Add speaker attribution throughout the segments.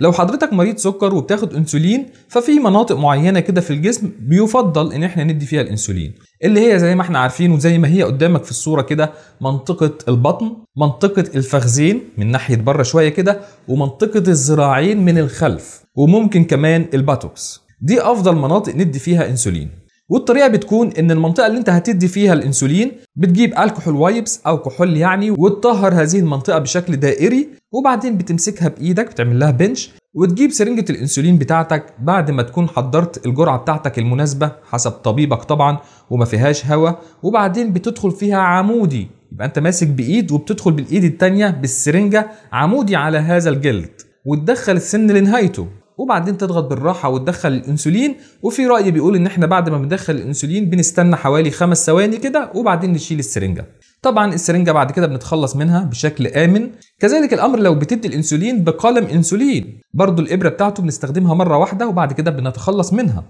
Speaker 1: لو حضرتك مريض سكر وبتاخد انسولين ففي مناطق معينه كده في الجسم بيفضل ان احنا ندي فيها الانسولين اللي هي زي ما احنا عارفين وزي ما هي قدامك في الصوره كده منطقه البطن منطقه الفخذين من ناحيه بره شويه كده ومنطقه الذراعين من الخلف وممكن كمان الباتوكس دي افضل مناطق ندي فيها انسولين والطريقه بتكون ان المنطقه اللي انت هتدي فيها الانسولين بتجيب الكحول وايبس او كحول يعني وتطهر هذه المنطقه بشكل دائري وبعدين بتمسكها بايدك بتعمل لها بنش وتجيب سرنجة الانسولين بتاعتك بعد ما تكون حضرت الجرعة بتاعتك المناسبة حسب طبيبك طبعا وما فيهاش هواء وبعدين بتدخل فيها عمودي يبقى انت ماسك بايد وبتدخل بالايد التانية بالسرنجة عمودي على هذا الجلد وتدخل السن لنهايته وبعدين تضغط بالراحه وتدخل الانسولين وفي راي بيقول ان احنا بعد ما بندخل الانسولين بنستنى حوالي خمس ثواني كده وبعدين نشيل السرنجه طبعا السرنجه بعد كده بنتخلص منها بشكل امن كذلك الامر لو بتدي الانسولين بقلم انسولين برضو الابره بتاعته بنستخدمها مره واحده وبعد كده بنتخلص منها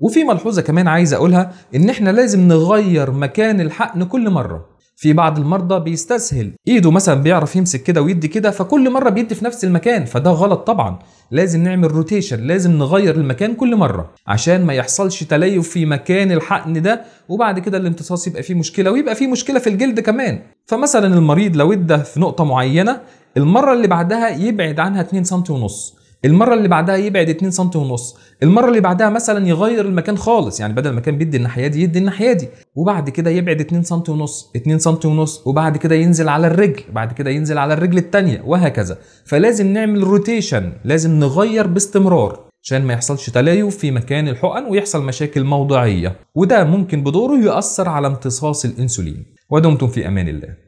Speaker 1: وفي ملحوظه كمان عايز اقولها ان احنا لازم نغير مكان الحقن كل مره في بعض المرضى بيستسهل ايده مثلا بيعرف يمسك كده ويدي كده فكل مره بيدي في نفس المكان فده غلط طبعا لازم نعمل روتيشن لازم نغير المكان كل مره عشان ما يحصلش تليف في مكان الحقن ده وبعد كده الامتصاص يبقى فيه مشكله ويبقى فيه مشكله في الجلد كمان فمثلا المريض لو ادى في نقطه معينه المره اللي بعدها يبعد عنها 2 سم ونص المره اللي بعدها يبعد 2 سم ونص المره اللي بعدها مثلا يغير المكان خالص يعني بدل ما كان بيدي الناحيه دي يدي الناحيه دي وبعد كده يبعد 2 سم ونص 2 سم ونص وبعد كده ينزل على الرجل بعد كده ينزل على الرجل الثانيه وهكذا فلازم نعمل روتيشن لازم نغير باستمرار عشان ما يحصلش تلايف في مكان الحقن ويحصل مشاكل موضعيه وده ممكن بدوره يؤثر على امتصاص الانسولين ودمتم في امان الله